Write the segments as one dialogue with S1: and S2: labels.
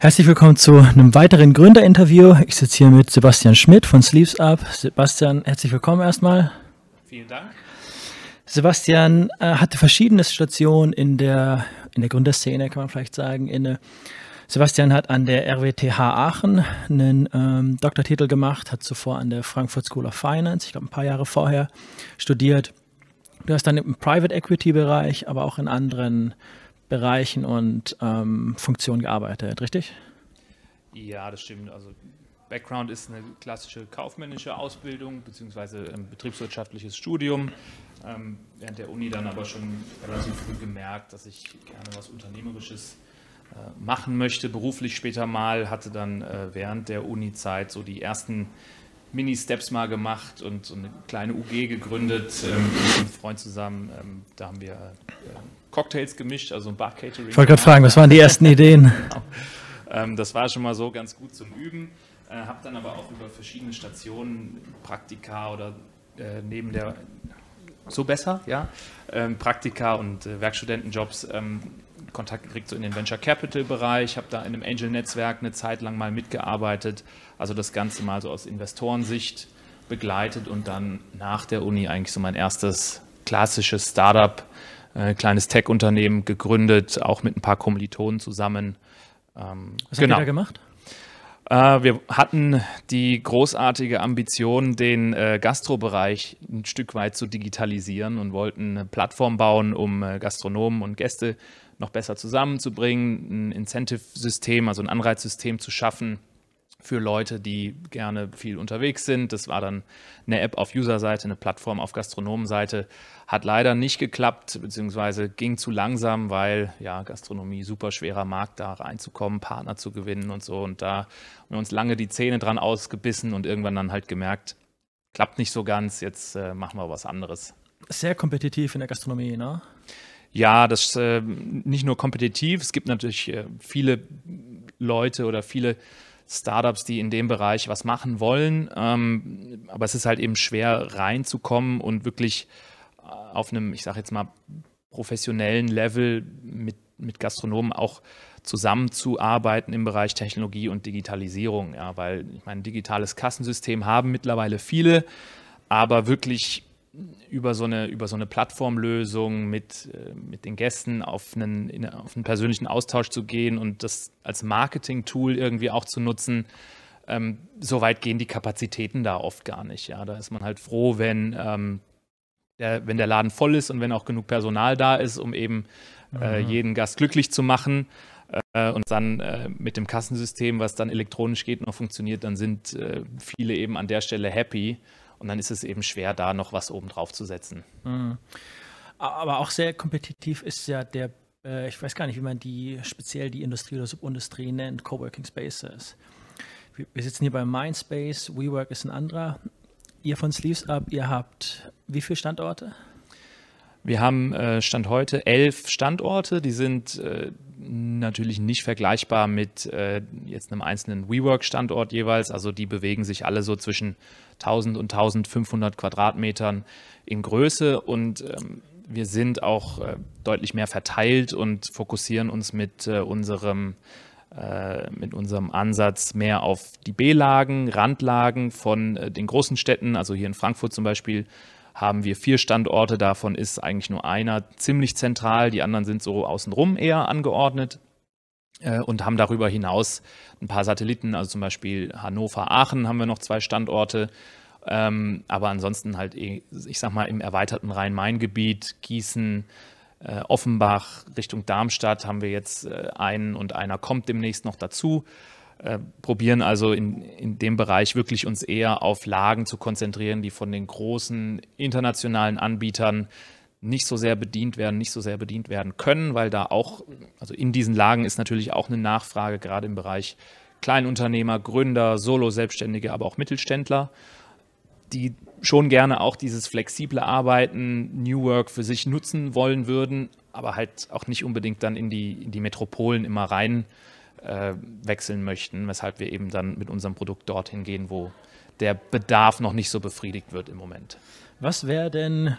S1: Herzlich willkommen zu einem weiteren Gründerinterview. Ich sitze hier mit Sebastian Schmidt von Sleeves Up. Sebastian, herzlich willkommen erstmal. Vielen Dank. Sebastian äh, hatte verschiedene Stationen in der, in der Gründerszene, kann man vielleicht sagen. In, Sebastian hat an der RWTH Aachen einen ähm, Doktortitel gemacht, hat zuvor an der Frankfurt School of Finance, ich glaube ein paar Jahre vorher, studiert. Du hast dann im Private Equity Bereich, aber auch in anderen äh, Bereichen und ähm, Funktionen gearbeitet, richtig?
S2: Ja, das stimmt. Also Background ist eine klassische kaufmännische Ausbildung beziehungsweise ein ähm, betriebswirtschaftliches Studium. Ähm, während der Uni dann aber schon relativ früh gemerkt, dass ich gerne was Unternehmerisches äh, machen möchte, beruflich später mal, hatte dann äh, während der Uni-Zeit so die ersten Mini-Steps mal gemacht und so eine kleine UG gegründet ähm, mit einem Freund zusammen. Ähm, da haben wir äh, Cocktails gemischt, also ein Bar-Catering. Ich wollte gerade fragen, was waren die ersten Ideen? Genau. Ähm, das war schon mal so ganz gut zum Üben. Äh, habe dann aber auch über verschiedene Stationen Praktika oder äh, neben der so besser, ja, ähm, Praktika und äh, Werkstudentenjobs ähm, Kontakt gekriegt so in den Venture Capital Bereich, habe da in einem Angel Netzwerk eine Zeit lang mal mitgearbeitet, also das Ganze mal so aus Investorensicht begleitet und dann nach der Uni eigentlich so mein erstes klassisches Startup äh, kleines Tech-Unternehmen gegründet, auch mit ein paar Kommilitonen zusammen. Ähm, Was genau. habt ihr genau. da gemacht? Äh, wir hatten die großartige Ambition, den äh, Gastrobereich ein Stück weit zu digitalisieren und wollten eine Plattform bauen, um äh, Gastronomen und Gäste noch besser zusammenzubringen, ein Incentive-System, also ein Anreizsystem zu schaffen, für Leute, die gerne viel unterwegs sind. Das war dann eine App auf User-Seite, eine Plattform auf Gastronomenseite. Hat leider nicht geklappt, beziehungsweise ging zu langsam, weil ja, Gastronomie, super schwerer Markt, da reinzukommen, Partner zu gewinnen und so. Und da haben wir uns lange die Zähne dran ausgebissen und irgendwann dann halt gemerkt, klappt nicht so ganz, jetzt äh, machen wir was anderes.
S1: Sehr kompetitiv in der Gastronomie, ne?
S2: Ja, das ist äh, nicht nur kompetitiv, es gibt natürlich äh, viele Leute oder viele Startups, die in dem Bereich was machen wollen. Ähm, aber es ist halt eben schwer reinzukommen und wirklich äh, auf einem, ich sage jetzt mal, professionellen Level mit, mit Gastronomen auch zusammenzuarbeiten im Bereich Technologie und Digitalisierung. Ja, weil ich meine, ein digitales Kassensystem haben mittlerweile viele, aber wirklich über so eine, über so eine Plattformlösung mit, äh, mit den Gästen auf einen, auf einen persönlichen Austausch zu gehen und das als Marketing-Tool irgendwie auch zu nutzen. Ähm, so weit gehen die Kapazitäten da oft gar nicht. Ja, da ist man halt froh, wenn, ähm, der, wenn der Laden voll ist und wenn auch genug Personal da ist, um eben äh, mhm. jeden Gast glücklich zu machen. Äh, und dann äh, mit dem Kassensystem, was dann elektronisch geht, noch funktioniert, dann sind äh, viele eben an der Stelle happy. Und dann ist es eben schwer, da noch was oben drauf zu setzen.
S1: Mhm. Aber auch sehr kompetitiv ist ja der, äh, ich weiß gar nicht, wie man die speziell die Industrie oder Subindustrie nennt, Coworking Spaces. Wir, wir sitzen hier bei Mindspace, WeWork ist ein anderer. Ihr von Sleeves Up, ihr habt wie viele Standorte?
S2: Wir haben äh, Stand heute elf Standorte, die sind äh, natürlich nicht vergleichbar mit äh, jetzt einem einzelnen WeWork-Standort jeweils. Also die bewegen sich alle so zwischen 1000 und 1500 Quadratmetern in Größe und ähm, wir sind auch äh, deutlich mehr verteilt und fokussieren uns mit äh, unserem äh, mit unserem Ansatz mehr auf die B-Lagen, Randlagen von den großen Städten, also hier in Frankfurt zum Beispiel haben wir vier Standorte, davon ist eigentlich nur einer ziemlich zentral, die anderen sind so außenrum eher angeordnet äh, und haben darüber hinaus ein paar Satelliten, also zum Beispiel Hannover, Aachen haben wir noch zwei Standorte, ähm, aber ansonsten halt, eh, ich sag mal, im erweiterten Rhein-Main-Gebiet, Gießen, äh, Offenbach, Richtung Darmstadt haben wir jetzt äh, einen und einer kommt demnächst noch dazu äh, probieren also in, in dem Bereich wirklich uns eher auf Lagen zu konzentrieren, die von den großen internationalen Anbietern nicht so sehr bedient werden, nicht so sehr bedient werden können, weil da auch, also in diesen Lagen ist natürlich auch eine Nachfrage, gerade im Bereich Kleinunternehmer, Gründer, Solo-Selbstständige, aber auch Mittelständler, die schon gerne auch dieses flexible Arbeiten, New Work für sich nutzen wollen würden, aber halt auch nicht unbedingt dann in die, in die Metropolen immer rein äh, wechseln möchten, weshalb wir eben dann mit unserem Produkt dorthin gehen, wo der Bedarf noch nicht so befriedigt wird im Moment.
S1: Was wäre denn,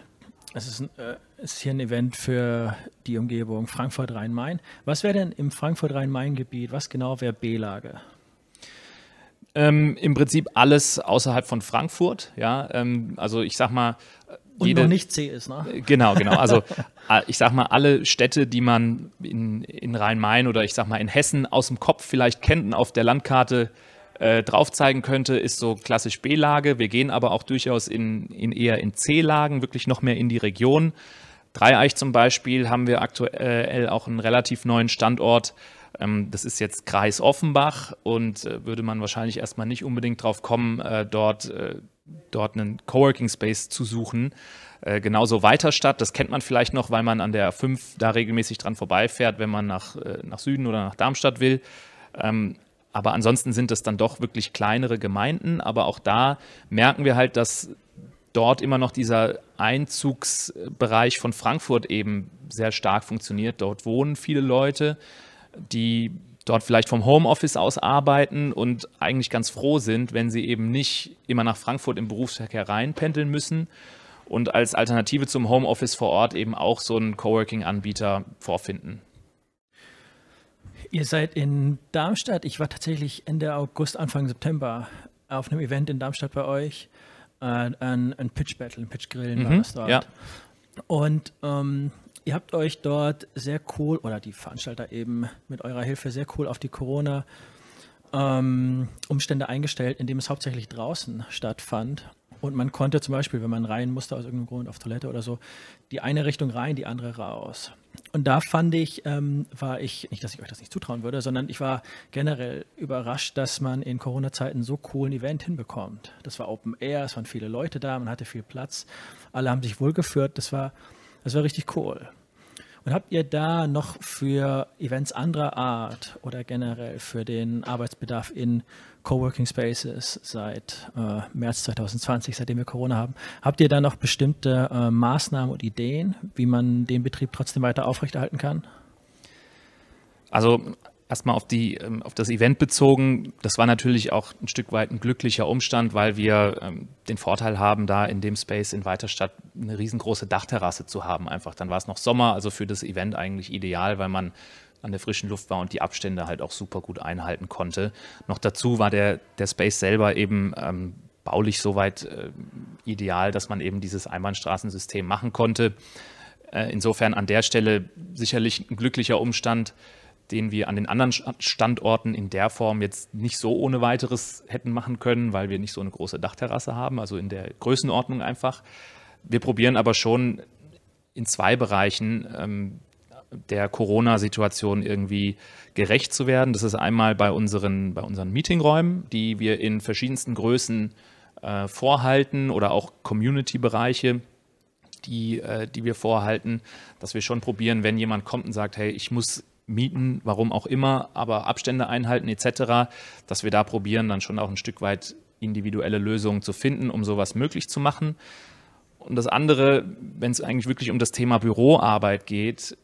S1: es ist, äh, ist, hier ein Event für die Umgebung Frankfurt-Rhein-Main, was wäre denn im Frankfurt-Rhein-Main-Gebiet, was genau wäre B-Lage? Ähm, Im Prinzip alles außerhalb von Frankfurt,
S2: ja, ähm, also ich sag mal, und jede, noch nicht C ist, ne? Äh, genau, genau. Also äh, ich sag mal, alle Städte, die man in, in Rhein-Main oder ich sag mal in Hessen aus dem Kopf vielleicht kennt und auf der Landkarte äh, drauf zeigen könnte, ist so klassisch B-Lage. Wir gehen aber auch durchaus in, in eher in C-Lagen, wirklich noch mehr in die Region. Dreieich zum Beispiel haben wir aktuell auch einen relativ neuen Standort. Ähm, das ist jetzt Kreis Offenbach und äh, würde man wahrscheinlich erstmal nicht unbedingt drauf kommen, äh, dort dort einen Coworking Space zu suchen. Äh, genauso Weiterstadt, das kennt man vielleicht noch, weil man an der 5 da regelmäßig dran vorbeifährt, wenn man nach, äh, nach Süden oder nach Darmstadt will. Ähm, aber ansonsten sind es dann doch wirklich kleinere Gemeinden. Aber auch da merken wir halt, dass dort immer noch dieser Einzugsbereich von Frankfurt eben sehr stark funktioniert. Dort wohnen viele Leute, die dort vielleicht vom Homeoffice aus arbeiten und eigentlich ganz froh sind, wenn sie eben nicht immer nach Frankfurt im Berufsverkehr reinpendeln müssen und als Alternative zum Homeoffice vor Ort eben auch so einen Coworking-Anbieter vorfinden.
S1: Ihr seid in Darmstadt. Ich war tatsächlich Ende August, Anfang September auf einem Event in Darmstadt bei euch. Äh, ein, ein Pitch Battle, ein Pitch Grillen mhm, war das dort. Ja. Und ähm, Ihr habt euch dort sehr cool, oder die Veranstalter eben mit eurer Hilfe sehr cool auf die Corona-Umstände ähm, eingestellt, indem es hauptsächlich draußen stattfand. Und man konnte zum Beispiel, wenn man rein musste aus irgendeinem Grund auf Toilette oder so, die eine Richtung rein, die andere raus. Und da fand ich, ähm, war ich, nicht, dass ich euch das nicht zutrauen würde, sondern ich war generell überrascht, dass man in Corona-Zeiten so coolen Event hinbekommt. Das war Open Air, es waren viele Leute da, man hatte viel Platz, alle haben sich wohlgeführt. Das war das wäre richtig cool. Und habt ihr da noch für Events anderer Art oder generell für den Arbeitsbedarf in Coworking Spaces seit äh, März 2020, seitdem wir Corona haben, habt ihr da noch bestimmte äh, Maßnahmen und Ideen, wie man den Betrieb trotzdem weiter aufrechterhalten kann?
S2: Also erstmal auf, die, ähm, auf das Event bezogen. Das war natürlich auch ein Stück weit ein glücklicher Umstand, weil wir ähm, den Vorteil haben, da in dem Space in Weiterstadt eine riesengroße Dachterrasse zu haben. Einfach dann war es noch Sommer, also für das Event eigentlich ideal, weil man an der frischen Luft war und die Abstände halt auch super gut einhalten konnte. Noch dazu war der, der Space selber eben ähm, baulich soweit äh, ideal, dass man eben dieses Einbahnstraßensystem machen konnte. Äh, insofern an der Stelle sicherlich ein glücklicher Umstand, den wir an den anderen Standorten in der Form jetzt nicht so ohne weiteres hätten machen können, weil wir nicht so eine große Dachterrasse haben, also in der Größenordnung einfach. Wir probieren aber schon in zwei Bereichen ähm, der Corona-Situation irgendwie gerecht zu werden. Das ist einmal bei unseren, bei unseren Meetingräumen, die wir in verschiedensten Größen äh, vorhalten oder auch Community-Bereiche, die, äh, die wir vorhalten, dass wir schon probieren, wenn jemand kommt und sagt, hey, ich muss mieten, warum auch immer, aber Abstände einhalten etc., dass wir da probieren, dann schon auch ein Stück weit individuelle Lösungen zu finden, um sowas möglich zu machen. Und das andere, wenn es eigentlich wirklich um das Thema Büroarbeit geht,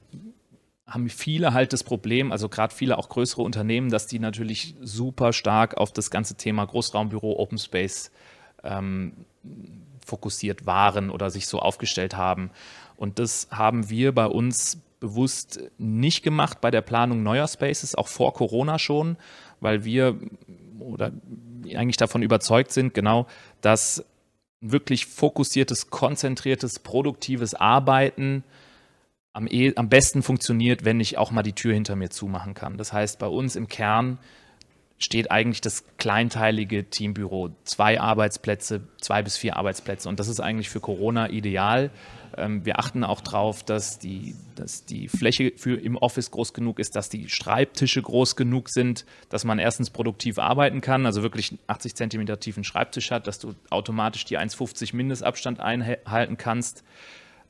S2: haben viele halt das Problem, also gerade viele auch größere Unternehmen, dass die natürlich super stark auf das ganze Thema Großraumbüro, Open Space ähm, fokussiert waren oder sich so aufgestellt haben. Und das haben wir bei uns bewusst nicht gemacht bei der Planung neuer Spaces, auch vor Corona schon, weil wir oder eigentlich davon überzeugt sind, genau, dass wirklich fokussiertes, konzentriertes, produktives Arbeiten am, e am besten funktioniert, wenn ich auch mal die Tür hinter mir zumachen kann. Das heißt, bei uns im Kern steht eigentlich das kleinteilige Teambüro. Zwei Arbeitsplätze, zwei bis vier Arbeitsplätze. Und das ist eigentlich für Corona ideal, ähm, wir achten auch darauf, dass die, dass die Fläche für im Office groß genug ist, dass die Schreibtische groß genug sind, dass man erstens produktiv arbeiten kann, also wirklich 80 Zentimeter tiefen Schreibtisch hat, dass du automatisch die 1,50 Mindestabstand einhalten kannst.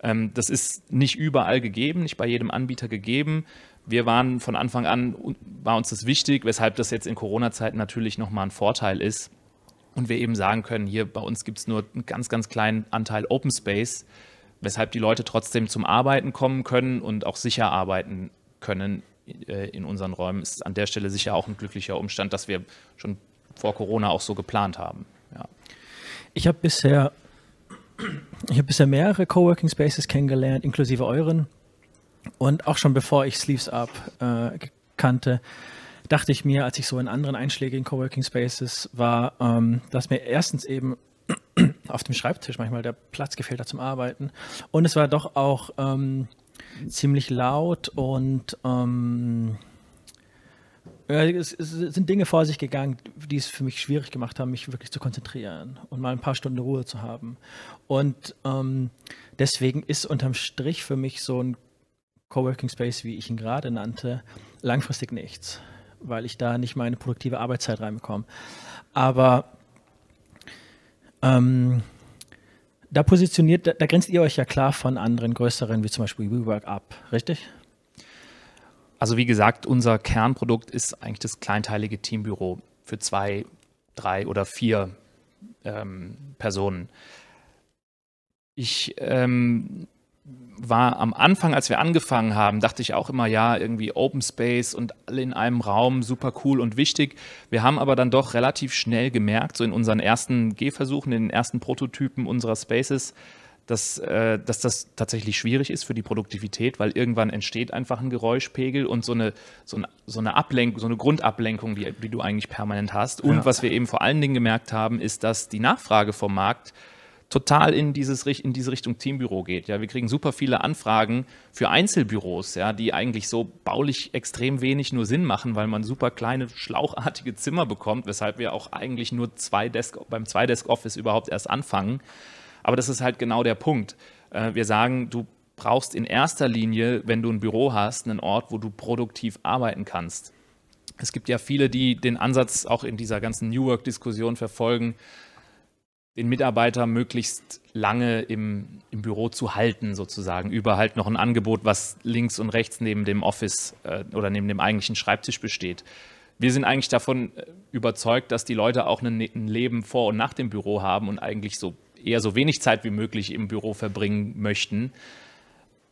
S2: Ähm, das ist nicht überall gegeben, nicht bei jedem Anbieter gegeben. Wir waren von Anfang an, war uns das wichtig, weshalb das jetzt in Corona-Zeiten natürlich nochmal ein Vorteil ist. Und wir eben sagen können, hier bei uns gibt es nur einen ganz, ganz kleinen Anteil Open Space weshalb die Leute trotzdem zum Arbeiten kommen können und auch sicher arbeiten können äh, in unseren Räumen. Ist an der Stelle sicher auch ein glücklicher Umstand, dass wir schon vor Corona auch so geplant haben. Ja.
S1: Ich habe bisher, ich bisher mehrere Coworking Spaces kennengelernt, inklusive euren. Und auch schon bevor ich Sleeves Up äh, kannte, dachte ich mir, als ich so in anderen einschlägigen Coworking Spaces war, ähm, dass mir erstens eben auf dem Schreibtisch manchmal der Platz gefehlt hat zum Arbeiten. Und es war doch auch ähm, ziemlich laut und ähm, es, es, sind Dinge vor sich gegangen, die es für mich schwierig gemacht haben, mich wirklich zu konzentrieren und mal ein paar Stunden Ruhe zu haben. Und ähm, deswegen ist unterm Strich für mich so ein Coworking Space, wie ich ihn gerade nannte, langfristig nichts, weil ich da nicht meine produktive Arbeitszeit reinbekomme. Aber ähm, da positioniert, da, da, grenzt ihr euch ja klar von anderen größeren, wie zum Beispiel WeWork ab, richtig?
S2: Also wie gesagt, unser Kernprodukt ist eigentlich das kleinteilige Teambüro für zwei, drei oder vier ähm, Personen. Ich ähm, war am Anfang, als wir angefangen haben, dachte ich auch immer, ja, irgendwie Open Space und alle in einem Raum, super cool und wichtig. Wir haben aber dann doch relativ schnell gemerkt, so in unseren ersten Gehversuchen, in den ersten Prototypen unserer Spaces, dass, äh, dass das tatsächlich schwierig ist für die Produktivität, weil irgendwann entsteht einfach ein Geräuschpegel und so eine, so eine, so eine Ablenkung, so eine Grundablenkung, die, die du eigentlich permanent hast. Und ja. was wir eben vor allen Dingen gemerkt haben, ist, dass die Nachfrage vom Markt total in, dieses, in diese Richtung Teambüro geht. Ja, wir kriegen super viele Anfragen für Einzelbüros, ja, die eigentlich so baulich extrem wenig nur Sinn machen, weil man super kleine, schlauchartige Zimmer bekommt, weshalb wir auch eigentlich nur zwei Desk, beim Zwei-Desk-Office überhaupt erst anfangen. Aber das ist halt genau der Punkt. Äh, wir sagen, du brauchst in erster Linie, wenn du ein Büro hast, einen Ort, wo du produktiv arbeiten kannst. Es gibt ja viele, die den Ansatz auch in dieser ganzen New Work-Diskussion verfolgen, den Mitarbeiter möglichst lange im, im Büro zu halten, sozusagen, über halt noch ein Angebot, was links und rechts neben dem Office äh, oder neben dem eigentlichen Schreibtisch besteht. Wir sind eigentlich davon äh, überzeugt, dass die Leute auch ein, ein Leben vor und nach dem Büro haben und eigentlich so eher so wenig Zeit wie möglich im Büro verbringen möchten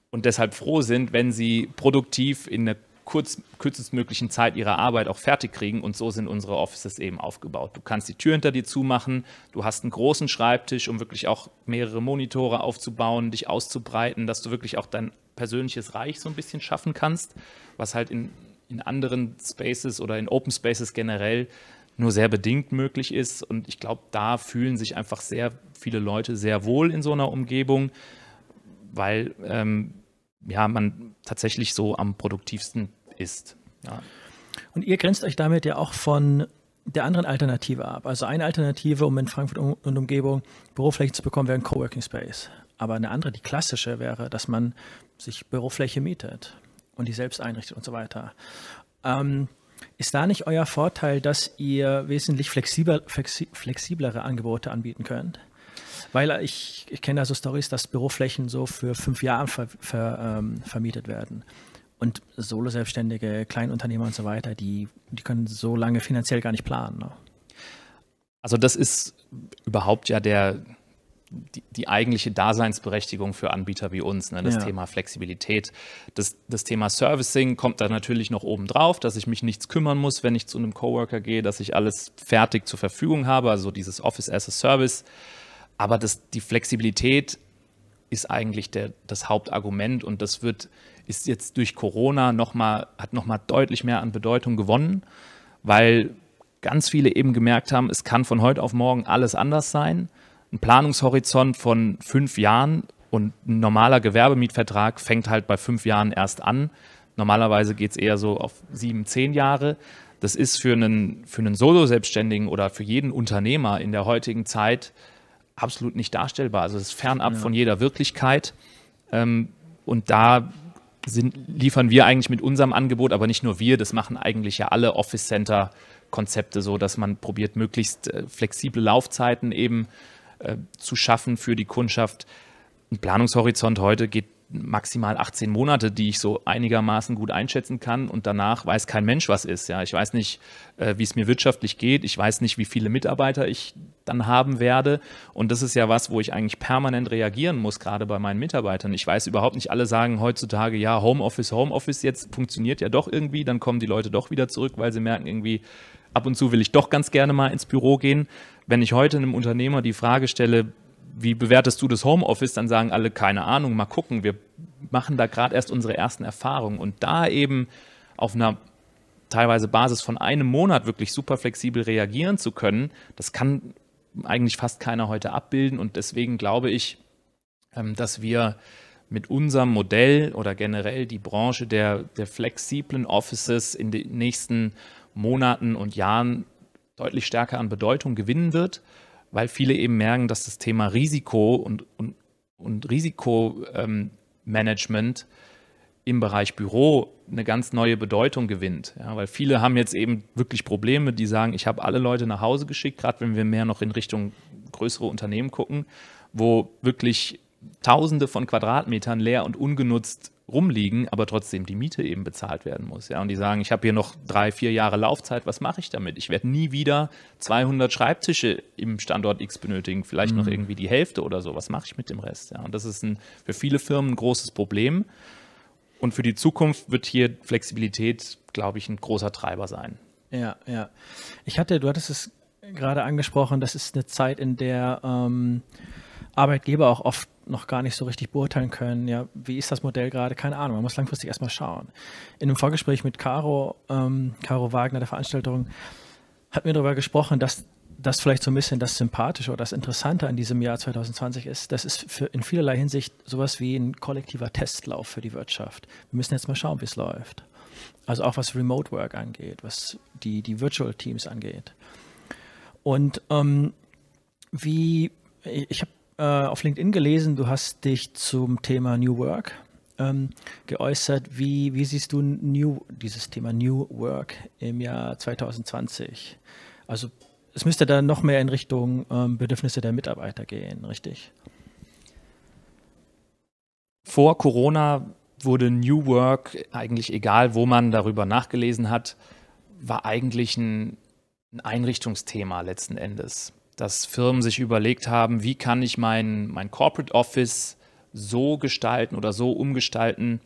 S2: und deshalb froh sind, wenn sie produktiv in eine kurz, kürzestmöglichen Zeit ihre Arbeit auch fertig kriegen. Und so sind unsere Offices eben aufgebaut. Du kannst die Tür hinter dir zumachen, du hast einen großen Schreibtisch, um wirklich auch mehrere Monitore aufzubauen, dich auszubreiten, dass du wirklich auch dein persönliches Reich so ein bisschen schaffen kannst, was halt in, in anderen Spaces oder in Open Spaces generell nur sehr bedingt möglich ist. Und ich glaube, da fühlen sich einfach sehr viele Leute sehr wohl in so einer Umgebung, weil ähm, ja, man tatsächlich so am produktivsten ist. Ja.
S1: Und ihr grenzt euch damit ja auch von der anderen Alternative ab. Also eine Alternative, um in Frankfurt und Umgebung Büroflächen zu bekommen, wäre ein Coworking Space. Aber eine andere, die klassische, wäre, dass man sich Bürofläche mietet und die selbst einrichtet und so weiter. Ähm, ist da nicht euer Vorteil, dass ihr wesentlich flexibler, flexiblere Angebote anbieten könnt? Weil ich, ich kenne da so Stories, dass Büroflächen so für fünf Jahre ver, ver, ähm, vermietet werden. Und Solo-Selbstständige, Kleinunternehmer und so weiter, die, die können so lange finanziell gar nicht planen. Ne?
S2: Also das ist überhaupt ja der, die, die, eigentliche Daseinsberechtigung für Anbieter wie uns. Ne? Das ja. Thema Flexibilität, das, das Thema Servicing kommt da natürlich noch oben drauf, dass ich mich nichts kümmern muss, wenn ich zu einem Coworker gehe, dass ich alles fertig zur Verfügung habe, also dieses Office as a Service. Aber das, die Flexibilität ist eigentlich der, das Hauptargument und das wird, ist jetzt durch Corona nochmal, hat nochmal deutlich mehr an Bedeutung gewonnen, weil ganz viele eben gemerkt haben, es kann von heute auf morgen alles anders sein. Ein Planungshorizont von fünf Jahren und ein normaler Gewerbemietvertrag fängt halt bei fünf Jahren erst an. Normalerweise geht es eher so auf sieben, zehn Jahre. Das ist für einen, für einen Solo-Selbstständigen oder für jeden Unternehmer in der heutigen Zeit absolut nicht darstellbar. Also es ist fernab ja. von jeder Wirklichkeit. Ähm, und da sind, liefern wir eigentlich mit unserem Angebot, aber nicht nur wir, das machen eigentlich ja alle Office Center Konzepte so, dass man probiert, möglichst äh, flexible Laufzeiten eben äh, zu schaffen für die Kundschaft. Ein Planungshorizont heute geht maximal 18 Monate, die ich so einigermaßen gut einschätzen kann und danach weiß kein Mensch, was ist. Ja, ich weiß nicht, äh, wie es mir wirtschaftlich geht, ich weiß nicht, wie viele Mitarbeiter ich dann haben werde und das ist ja was, wo ich eigentlich permanent reagieren muss, gerade bei meinen Mitarbeitern. Ich weiß überhaupt nicht, alle sagen heutzutage, ja, Homeoffice, Homeoffice jetzt funktioniert ja doch irgendwie, dann kommen die Leute doch wieder zurück, weil sie merken irgendwie, ab und zu will ich doch ganz gerne mal ins Büro gehen. Wenn ich heute einem Unternehmer die Frage stelle, wie bewertest du das Homeoffice? Dann sagen alle, keine Ahnung, mal gucken. Wir machen da gerade erst unsere ersten Erfahrungen. Und da eben auf einer teilweise Basis von einem Monat wirklich super flexibel reagieren zu können, das kann eigentlich fast keiner heute abbilden. Und deswegen glaube ich, ähm, dass wir mit unserem Modell oder generell die Branche der, der flexiblen Offices in den nächsten Monaten und Jahren deutlich stärker an Bedeutung gewinnen wird weil viele eben merken, dass das Thema Risiko und, und, und Risikomanagement ähm, im Bereich Büro eine ganz neue Bedeutung gewinnt. Ja, weil viele haben jetzt eben wirklich Probleme, die sagen, ich habe alle Leute nach Hause geschickt, gerade wenn wir mehr noch in Richtung größere Unternehmen gucken, wo wirklich Tausende von Quadratmetern leer und ungenutzt rumliegen, aber trotzdem die Miete eben bezahlt werden muss. Ja? Und die sagen, ich habe hier noch drei, vier Jahre Laufzeit, was mache ich damit? Ich werde nie wieder 200 Schreibtische im Standort X benötigen, vielleicht mhm. noch irgendwie die Hälfte oder so. Was mache ich mit dem Rest? Ja? Und das ist ein, für viele Firmen ein großes Problem. Und für die Zukunft wird hier Flexibilität, glaube ich, ein großer Treiber sein.
S1: Ja, ja. Ich hatte, du hattest es gerade angesprochen, das ist eine Zeit, in der ähm, Arbeitgeber auch oft noch gar nicht so richtig beurteilen können, ja, wie ist das Modell gerade, keine Ahnung, man muss langfristig erstmal schauen. In einem Vorgespräch mit Caro, ähm, Caro Wagner der Veranstaltung, hat mir darüber gesprochen, dass das vielleicht so ein bisschen das Sympathische oder das Interessante an diesem Jahr 2020 ist, das ist für, in vielerlei Hinsicht sowas wie ein kollektiver Testlauf für die Wirtschaft. Wir müssen jetzt mal schauen, wie es läuft. Also auch was Remote Work angeht, was die, die Virtual Teams angeht. Und ähm, wie, ich habe äh, auf LinkedIn gelesen, du hast dich zum Thema New Work ähm, geäußert. Wie, wie siehst du New, dieses Thema New Work im Jahr 2020? Also es müsste da noch mehr in Richtung ähm, Bedürfnisse der Mitarbeiter gehen, richtig?
S2: Vor Corona wurde New Work eigentlich egal, wo man darüber nachgelesen hat, war eigentlich ein Einrichtungsthema letzten Endes dass Firmen sich überlegt haben, wie kann ich mein, mein Corporate Office so gestalten oder so umgestalten,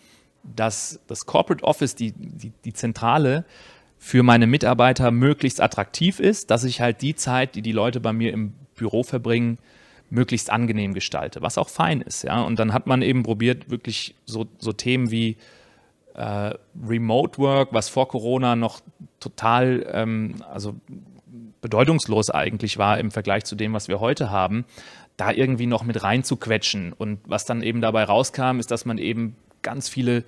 S2: dass das Corporate Office, die, die, die Zentrale, für meine Mitarbeiter möglichst attraktiv ist, dass ich halt die Zeit, die die Leute bei mir im Büro verbringen, möglichst angenehm gestalte, was auch fein ist. Ja? Und dann hat man eben probiert, wirklich so, so Themen wie äh, Remote Work, was vor Corona noch total, ähm, also bedeutungslos eigentlich war im Vergleich zu dem, was wir heute haben, da irgendwie noch mit reinzuquetschen. Und was dann eben dabei rauskam, ist, dass man eben ganz viele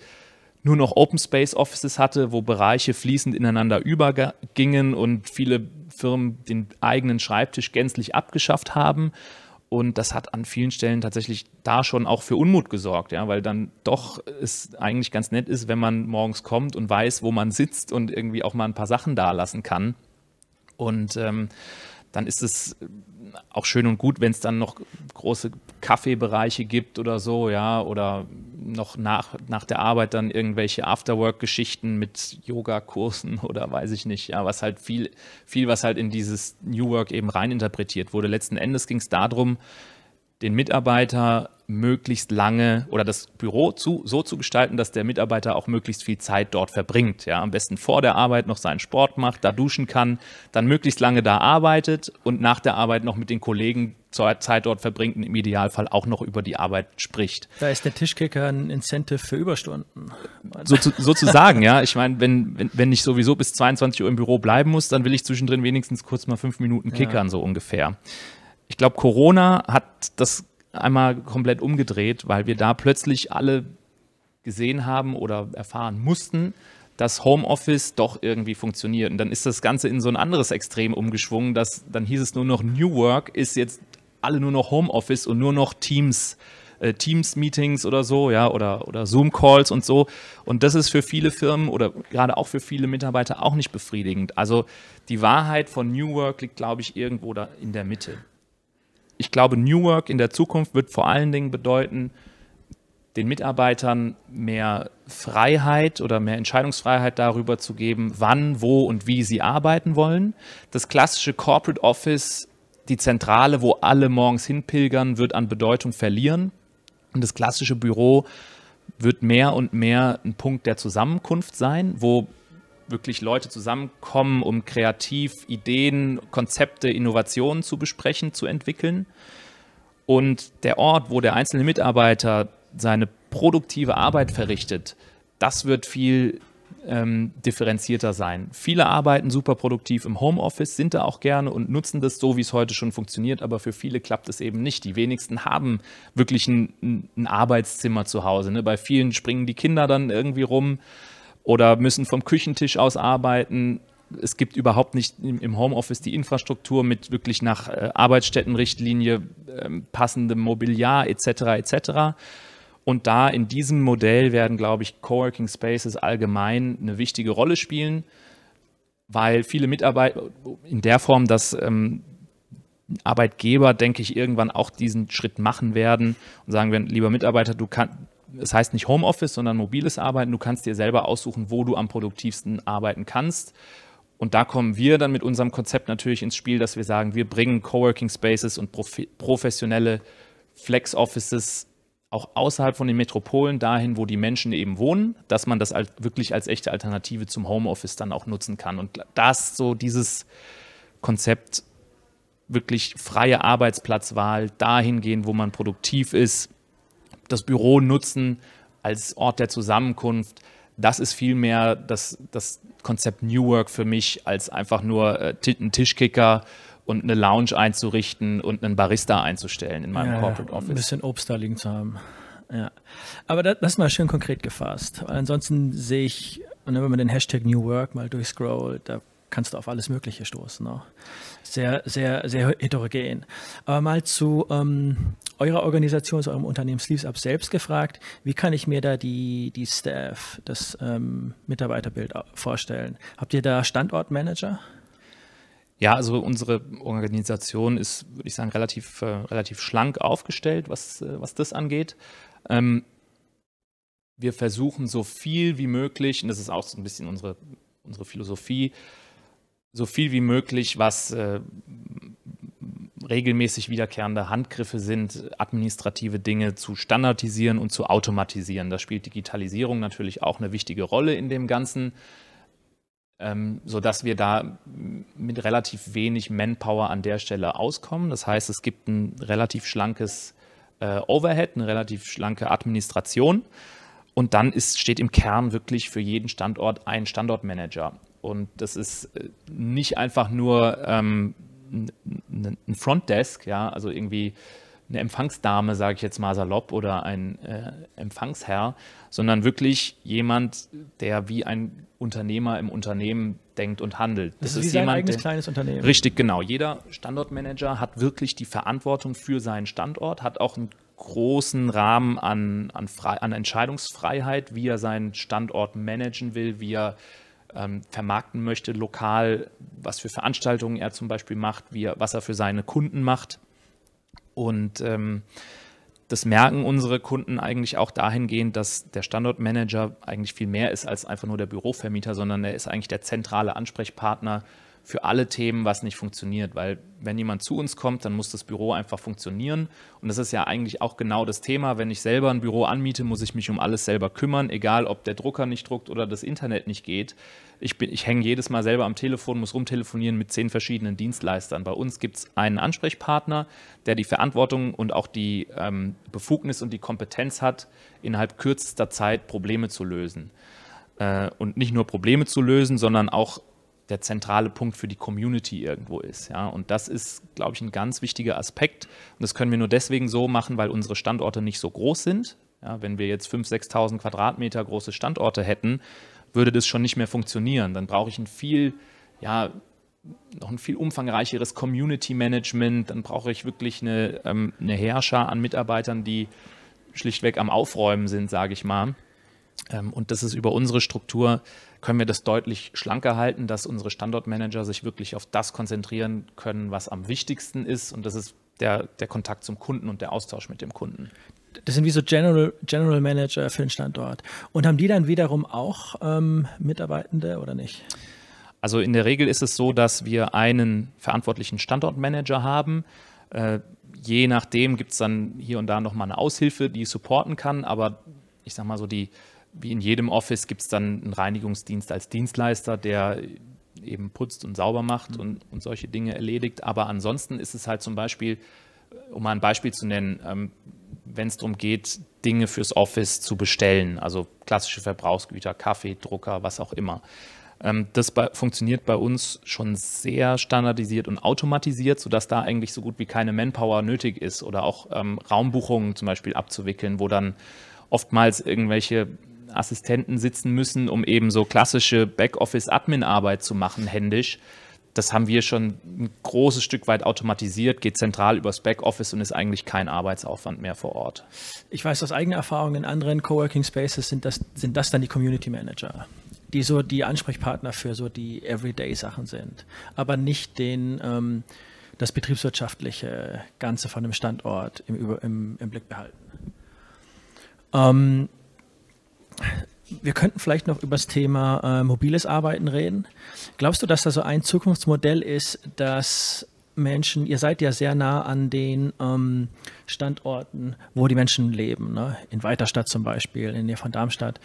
S2: nur noch Open Space Offices hatte, wo Bereiche fließend ineinander übergingen und viele Firmen den eigenen Schreibtisch gänzlich abgeschafft haben. Und das hat an vielen Stellen tatsächlich da schon auch für Unmut gesorgt, ja, weil dann doch es eigentlich ganz nett ist, wenn man morgens kommt und weiß, wo man sitzt und irgendwie auch mal ein paar Sachen da lassen kann. Und ähm, dann ist es auch schön und gut, wenn es dann noch große Kaffeebereiche gibt oder so, ja, oder noch nach, nach der Arbeit dann irgendwelche Afterwork-Geschichten mit Yoga-Kursen oder weiß ich nicht, ja, was halt viel, viel, was halt in dieses New Work eben reininterpretiert wurde. Letzten Endes ging es darum, den Mitarbeiter möglichst lange oder das Büro zu, so zu gestalten, dass der Mitarbeiter auch möglichst viel Zeit dort verbringt. Ja, am besten vor der Arbeit noch seinen Sport macht, da duschen kann, dann möglichst lange da arbeitet und nach der Arbeit noch mit den Kollegen zur Zeit dort verbringt und im Idealfall auch noch über die Arbeit spricht.
S1: Da ist der Tischkicker ein Incentive für Überstunden. So zu, sozusagen,
S2: ja. Ich meine, wenn, wenn, wenn ich sowieso bis 22 Uhr im Büro bleiben muss, dann will ich zwischendrin wenigstens kurz mal fünf Minuten kickern, ja. so ungefähr. Ich glaube, Corona hat das einmal komplett umgedreht, weil wir da plötzlich alle gesehen haben oder erfahren mussten, dass Homeoffice doch irgendwie funktioniert. Und dann ist das Ganze in so ein anderes Extrem umgeschwungen, dass dann hieß es nur noch New Work, ist jetzt alle nur noch Homeoffice und nur noch Teams. Äh, Teams-Meetings oder so, ja, oder, oder Zoom-Calls und so. Und das ist für viele Firmen oder gerade auch für viele Mitarbeiter auch nicht befriedigend. Also die Wahrheit von New Work liegt, glaube ich, irgendwo da in der Mitte ich glaube, New Work in der Zukunft wird vor allen Dingen bedeuten, den Mitarbeitern mehr Freiheit oder mehr Entscheidungsfreiheit darüber zu geben, wann, wo und wie sie arbeiten wollen. Das klassische Corporate Office, die Zentrale, wo alle morgens hinpilgern, wird an Bedeutung verlieren. Und das klassische Büro wird mehr und mehr ein Punkt der Zusammenkunft sein, wo wirklich Leute zusammenkommen, um kreativ Ideen, Konzepte, Innovationen zu besprechen, zu entwickeln. Und der Ort, wo der einzelne Mitarbeiter seine produktive Arbeit verrichtet, das wird viel ähm, differenzierter sein. Viele arbeiten super produktiv im Homeoffice, sind da auch gerne und nutzen das so, wie es heute schon funktioniert, aber für viele klappt es eben nicht. Die wenigsten haben wirklich ein, ein Arbeitszimmer zu Hause. Ne? Bei vielen springen die Kinder dann irgendwie rum oder müssen vom Küchentisch aus arbeiten. Es gibt überhaupt nicht im Homeoffice die Infrastruktur mit wirklich nach äh, Arbeitsstättenrichtlinie ähm, passendem Mobiliar etc. etc. Und da in diesem Modell werden, glaube ich, Coworking Spaces allgemein eine wichtige Rolle spielen, weil viele Mitarbeiter in der Form, dass ähm, Arbeitgeber, denke ich, irgendwann auch diesen Schritt machen werden und sagen werden, lieber Mitarbeiter, du, kannst, es heißt nicht Homeoffice, sondern mobiles Arbeiten. Du kannst dir selber aussuchen, wo du am produktivsten arbeiten kannst. Und da kommen wir dann mit unserem Konzept natürlich ins Spiel, dass wir sagen, wir bringen Coworking Spaces und professionelle Flex Offices auch außerhalb von den Metropolen dahin, wo die Menschen eben wohnen, dass man das als, wirklich als echte Alternative zum Homeoffice dann auch nutzen kann. Und das so dieses Konzept wirklich freie Arbeitsplatzwahl dahin gehen, wo man produktiv ist, das Büro nutzen als Ort der Zusammenkunft. Das ist vielmehr das, das Konzept New Work für mich, als einfach nur äh, einen Tischkicker und eine Lounge einzurichten und einen Barista einzustellen in meinem ja, Corporate Office. Ein bisschen
S1: Obst da liegen zu haben. Ja. Aber das, das mal schön konkret gefasst. Weil ansonsten sehe ich, wenn man den Hashtag New Work mal durchscrollt, da kannst du auf alles Mögliche stoßen. Ne? Sehr, sehr, sehr heterogen. Aber mal zu ähm, eurer Organisation, zu eurem Unternehmen Sleeves Up selbst gefragt, wie kann ich mir da die, die Staff, das ähm, Mitarbeiterbild vorstellen? Habt ihr da Standortmanager?
S2: Ja, also unsere Organisation ist, würde ich sagen, relativ, äh, relativ schlank aufgestellt, was, äh, was das angeht. Ähm, wir versuchen so viel wie möglich, und das ist auch so ein bisschen unsere, unsere Philosophie, so viel wie möglich, was äh, regelmäßig wiederkehrende Handgriffe sind, administrative Dinge zu standardisieren und zu automatisieren. Da spielt Digitalisierung natürlich auch eine wichtige Rolle in dem Ganzen, ähm, sodass wir da mit relativ wenig Manpower an der Stelle auskommen. Das heißt, es gibt ein relativ schlankes äh, Overhead, eine relativ schlanke Administration. Und dann ist, steht im Kern wirklich für jeden Standort ein Standortmanager. Und das ist äh, nicht einfach nur ähm, ein Frontdesk, ja, also irgendwie eine Empfangsdame, sage ich jetzt mal salopp, oder ein äh, Empfangsherr, sondern wirklich jemand, der wie ein Unternehmer im Unternehmen denkt und handelt. Das, das ist, ist jemand, eigenes der, kleines Unternehmen. Richtig, genau. Jeder Standortmanager hat wirklich die Verantwortung für seinen Standort, hat auch einen großen Rahmen an, an, an Entscheidungsfreiheit, wie er seinen Standort managen will, wie er ähm, vermarkten möchte, lokal, was für Veranstaltungen er zum Beispiel macht, wie er, was er für seine Kunden macht. Und ähm, das merken unsere Kunden eigentlich auch dahingehend, dass der Standortmanager eigentlich viel mehr ist als einfach nur der Bürovermieter, sondern er ist eigentlich der zentrale Ansprechpartner für alle Themen, was nicht funktioniert. Weil wenn jemand zu uns kommt, dann muss das Büro einfach funktionieren. Und das ist ja eigentlich auch genau das Thema. Wenn ich selber ein Büro anmiete, muss ich mich um alles selber kümmern, egal ob der Drucker nicht druckt oder das Internet nicht geht. Ich, ich hänge jedes Mal selber am Telefon, muss rumtelefonieren mit zehn verschiedenen Dienstleistern. Bei uns gibt es einen Ansprechpartner, der die Verantwortung und auch die ähm, Befugnis und die Kompetenz hat, innerhalb kürzester Zeit Probleme zu lösen äh, und nicht nur Probleme zu lösen, sondern auch der zentrale Punkt für die Community irgendwo ist. Ja? Und das ist, glaube ich, ein ganz wichtiger Aspekt. Und das können wir nur deswegen so machen, weil unsere Standorte nicht so groß sind. Ja, wenn wir jetzt 5.000, 6.000 Quadratmeter große Standorte hätten, würde das schon nicht mehr funktionieren. Dann brauche ich ein viel, ja, noch ein viel umfangreicheres Community Management. Dann brauche ich wirklich eine, ähm, eine Herrscher an Mitarbeitern, die schlichtweg am Aufräumen sind, sage ich mal. Ähm, und das ist über unsere Struktur, können wir das deutlich schlanker halten, dass unsere Standortmanager sich wirklich auf das konzentrieren können, was am wichtigsten ist. Und das ist der, der Kontakt zum Kunden und der
S1: Austausch mit dem Kunden. Das sind wie so General, General Manager für den Standort. Und haben die dann wiederum auch ähm, Mitarbeitende oder nicht?
S2: Also in der Regel ist es so, dass wir einen verantwortlichen Standortmanager haben. Äh, je nachdem gibt es dann hier und da nochmal eine Aushilfe, die supporten kann. Aber ich sag mal so, die, wie in jedem Office gibt es dann einen Reinigungsdienst als Dienstleister, der eben putzt und sauber macht mhm. und, und solche Dinge erledigt. Aber ansonsten ist es halt zum Beispiel, um mal ein Beispiel zu nennen, ähm, wenn es darum geht, Dinge fürs Office zu bestellen, also klassische Verbrauchsgüter, Kaffee, Drucker, was auch immer. Ähm, das bei, funktioniert bei uns schon sehr standardisiert und automatisiert, sodass da eigentlich so gut wie keine Manpower nötig ist oder auch ähm, Raumbuchungen zum Beispiel abzuwickeln, wo dann oftmals irgendwelche Assistenten sitzen müssen, um eben so klassische Backoffice-Admin-Arbeit zu machen, händisch. Das haben wir schon ein großes Stück weit automatisiert, geht zentral übers Backoffice und ist eigentlich kein
S1: Arbeitsaufwand mehr vor Ort. Ich weiß aus eigener Erfahrung in anderen Coworking Spaces sind das, sind das dann die Community Manager die so die Ansprechpartner für so die Everyday-Sachen sind, aber nicht den, ähm, das betriebswirtschaftliche Ganze von dem Standort im, im, im Blick behalten. Ähm, wir könnten vielleicht noch über das Thema äh, mobiles Arbeiten reden. Glaubst du, dass da so ein Zukunftsmodell ist, dass Menschen, ihr seid ja sehr nah an den ähm, Standorten, wo die Menschen leben, ne? in Weiterstadt zum Beispiel, in der Nähe von Darmstadt.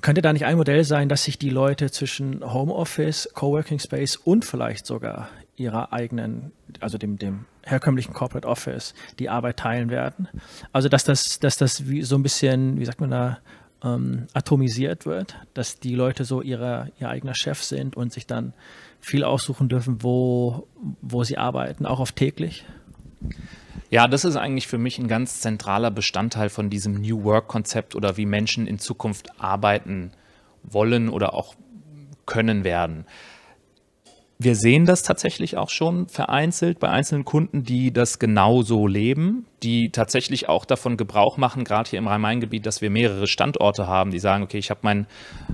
S1: Könnte da nicht ein Modell sein, dass sich die Leute zwischen Homeoffice, Coworking Space und vielleicht sogar ihrer eigenen, also dem, dem herkömmlichen Corporate Office, die Arbeit teilen werden? Also dass das, dass das wie so ein bisschen, wie sagt man da, ähm, atomisiert wird, dass die Leute so ihre, ihr eigener Chef sind und sich dann viel aussuchen dürfen, wo, wo sie arbeiten, auch auf täglich?
S2: Ja, das ist eigentlich für mich ein ganz zentraler Bestandteil von diesem New Work-Konzept oder wie Menschen in Zukunft arbeiten wollen oder auch können werden wir sehen das tatsächlich auch schon vereinzelt bei einzelnen Kunden, die das genauso leben, die tatsächlich auch davon Gebrauch machen, gerade hier im Rhein-Main-Gebiet, dass wir mehrere Standorte haben, die sagen, okay, ich habe meinen,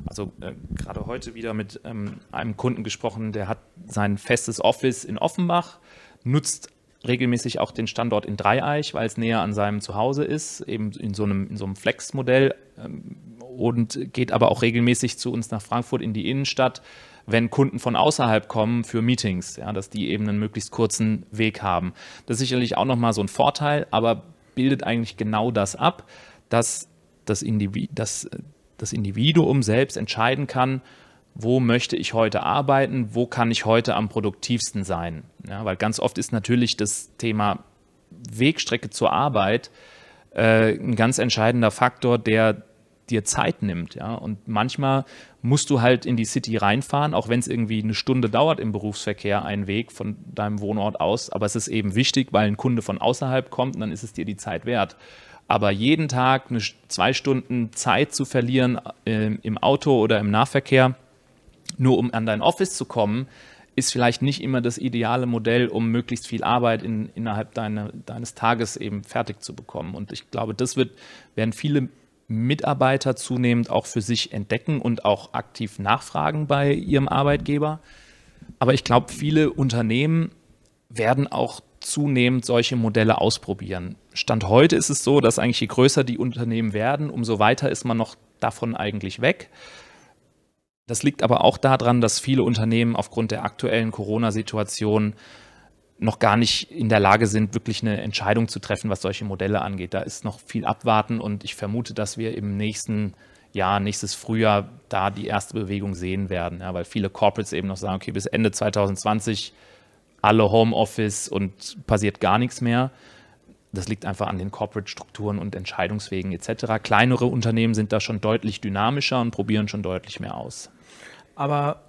S2: also äh, gerade heute wieder mit ähm, einem Kunden gesprochen, der hat sein festes Office in Offenbach, nutzt regelmäßig auch den Standort in Dreieich, weil es näher an seinem Zuhause ist, eben in so einem, in so einem Flex-Modell ähm, und geht aber auch regelmäßig zu uns nach Frankfurt in die Innenstadt, wenn Kunden von außerhalb kommen für Meetings, ja, dass die eben einen möglichst kurzen Weg haben. Das ist sicherlich auch nochmal so ein Vorteil, aber bildet eigentlich genau das ab, dass das, Individu dass das Individuum selbst entscheiden kann, wo möchte ich heute arbeiten, wo kann ich heute am produktivsten sein. Ja, weil ganz oft ist natürlich das Thema Wegstrecke zur Arbeit äh, ein ganz entscheidender Faktor, der dir Zeit nimmt. Ja? Und manchmal musst du halt in die City reinfahren, auch wenn es irgendwie eine Stunde dauert im Berufsverkehr, einen Weg von deinem Wohnort aus. Aber es ist eben wichtig, weil ein Kunde von außerhalb kommt und dann ist es dir die Zeit wert. Aber jeden Tag eine, zwei Stunden Zeit zu verlieren äh, im Auto oder im Nahverkehr, nur um an dein Office zu kommen, ist vielleicht nicht immer das ideale Modell, um möglichst viel Arbeit in, innerhalb deine, deines Tages eben fertig zu bekommen. Und ich glaube, das wird, werden viele Mitarbeiter zunehmend auch für sich entdecken und auch aktiv nachfragen bei ihrem Arbeitgeber. Aber ich glaube, viele Unternehmen werden auch zunehmend solche Modelle ausprobieren. Stand heute ist es so, dass eigentlich je größer die Unternehmen werden, umso weiter ist man noch davon eigentlich weg. Das liegt aber auch daran, dass viele Unternehmen aufgrund der aktuellen Corona-Situation noch gar nicht in der Lage sind, wirklich eine Entscheidung zu treffen, was solche Modelle angeht. Da ist noch viel abwarten und ich vermute, dass wir im nächsten Jahr, nächstes Frühjahr da die erste Bewegung sehen werden, ja, weil viele Corporates eben noch sagen, okay, bis Ende 2020 alle Homeoffice und passiert gar nichts mehr. Das liegt einfach an den Corporate-Strukturen und Entscheidungswegen etc. Kleinere Unternehmen sind da schon deutlich dynamischer und probieren schon deutlich mehr aus.
S1: Aber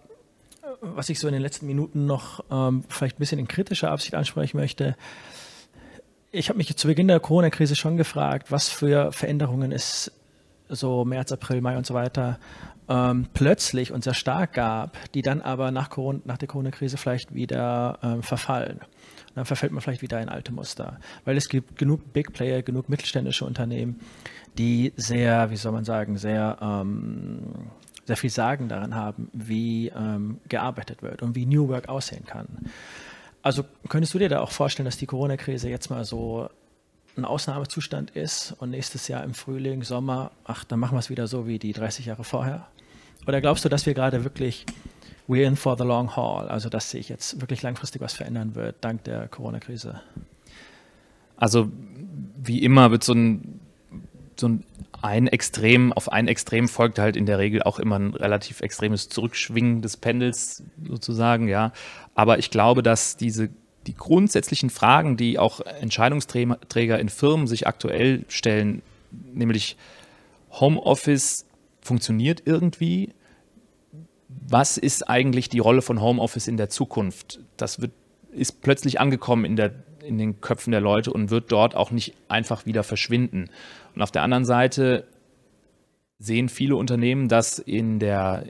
S1: was ich so in den letzten Minuten noch ähm, vielleicht ein bisschen in kritischer Absicht ansprechen möchte. Ich habe mich zu Beginn der Corona-Krise schon gefragt, was für Veränderungen es so März, April, Mai und so weiter ähm, plötzlich und sehr stark gab, die dann aber nach, Corona, nach der Corona-Krise vielleicht wieder ähm, verfallen. Und dann verfällt man vielleicht wieder in alte Muster, weil es gibt genug Big Player, genug mittelständische Unternehmen, die sehr, wie soll man sagen, sehr ähm, sehr viel Sagen daran haben, wie ähm, gearbeitet wird und wie New Work aussehen kann. Also könntest du dir da auch vorstellen, dass die Corona-Krise jetzt mal so ein Ausnahmezustand ist und nächstes Jahr im Frühling, Sommer, ach, dann machen wir es wieder so wie die 30 Jahre vorher? Oder glaubst du, dass wir gerade wirklich, we're in for the long haul, also dass sich jetzt wirklich langfristig was verändern wird, dank der Corona-Krise?
S2: Also wie immer wird so ein, so ein ein Extrem, auf ein Extrem folgt halt in der Regel auch immer ein relativ extremes Zurückschwingen des Pendels sozusagen, ja. Aber ich glaube, dass diese die grundsätzlichen Fragen, die auch Entscheidungsträger in Firmen sich aktuell stellen, nämlich Homeoffice funktioniert irgendwie. Was ist eigentlich die Rolle von Homeoffice in der Zukunft? Das wird, ist plötzlich angekommen in, der, in den Köpfen der Leute und wird dort auch nicht einfach wieder verschwinden. Und auf der anderen Seite sehen viele Unternehmen, dass in der,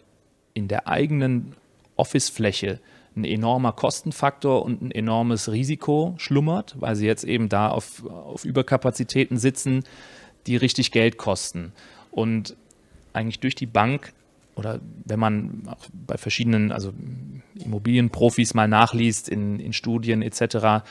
S2: in der eigenen Office-Fläche ein enormer Kostenfaktor und ein enormes Risiko schlummert, weil sie jetzt eben da auf, auf Überkapazitäten sitzen, die richtig Geld kosten. Und eigentlich durch die Bank oder wenn man auch bei verschiedenen, also Immobilienprofis mal nachliest in, in Studien etc.,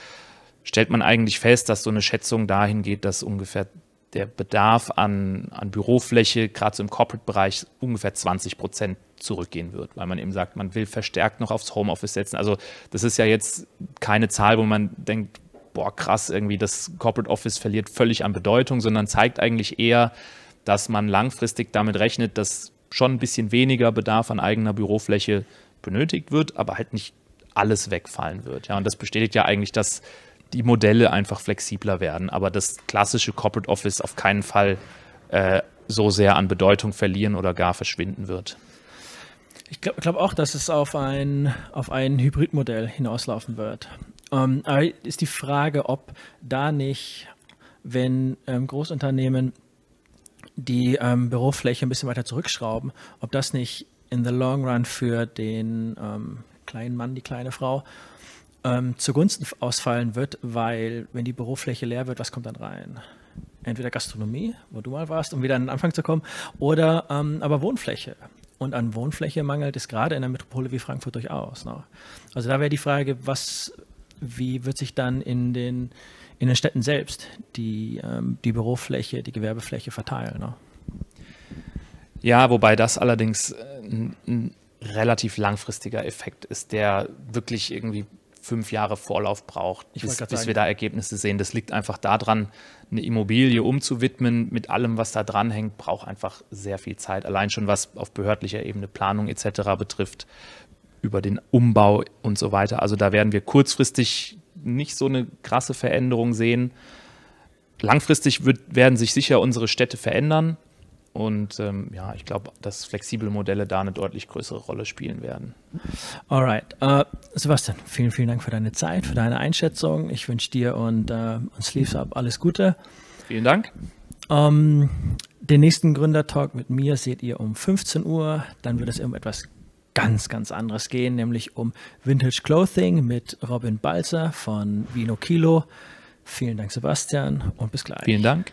S2: stellt man eigentlich fest, dass so eine Schätzung dahin geht, dass ungefähr der Bedarf an, an Bürofläche, gerade so im Corporate-Bereich, ungefähr 20 Prozent zurückgehen wird, weil man eben sagt, man will verstärkt noch aufs Homeoffice setzen. Also das ist ja jetzt keine Zahl, wo man denkt, boah, krass, irgendwie das Corporate Office verliert völlig an Bedeutung, sondern zeigt eigentlich eher, dass man langfristig damit rechnet, dass schon ein bisschen weniger Bedarf an eigener Bürofläche benötigt wird, aber halt nicht alles wegfallen wird. Ja, und das bestätigt ja eigentlich, dass die Modelle einfach flexibler werden, aber das klassische Corporate Office auf keinen Fall äh, so sehr an Bedeutung verlieren oder gar verschwinden wird.
S1: Ich glaube glaub auch, dass es auf ein, auf ein Hybridmodell hinauslaufen wird. Ähm, ist die Frage, ob da nicht, wenn ähm, Großunternehmen die ähm, Bürofläche ein bisschen weiter zurückschrauben, ob das nicht in the long run für den ähm, kleinen Mann, die kleine Frau ähm, zugunsten ausfallen wird, weil wenn die Bürofläche leer wird, was kommt dann rein? Entweder Gastronomie, wo du mal warst, um wieder an den Anfang zu kommen, oder ähm, aber Wohnfläche. Und an Wohnfläche mangelt es gerade in einer Metropole wie Frankfurt durchaus. Ne? Also da wäre die Frage, was, wie wird sich dann in den, in den Städten selbst die, ähm, die Bürofläche, die Gewerbefläche verteilen? Ne?
S2: Ja, wobei das allerdings ein, äh, ein relativ langfristiger Effekt ist, der wirklich irgendwie fünf Jahre Vorlauf braucht, bis, bis wir da Ergebnisse sehen. Das liegt einfach daran, eine Immobilie umzuwidmen mit allem, was da dranhängt, braucht einfach sehr viel Zeit. Allein schon was auf behördlicher Ebene Planung etc. betrifft, über den Umbau und so weiter. Also da werden wir kurzfristig nicht so eine krasse Veränderung sehen. Langfristig wird, werden sich sicher unsere Städte verändern. Und ähm, ja, ich glaube, dass flexible Modelle da eine deutlich größere Rolle spielen werden.
S1: Alright. Uh, Sebastian, vielen, vielen Dank für deine Zeit, für deine Einschätzung. Ich wünsche dir und, uh, und Sleeves Up alles Gute. Vielen Dank. Um, ähm, den nächsten Gründertalk mit mir seht ihr um 15 Uhr. Dann wird es um etwas ganz, ganz anderes gehen, nämlich um Vintage Clothing mit Robin Balzer von Vino Kilo. Vielen Dank, Sebastian, und bis gleich. Vielen
S2: Dank.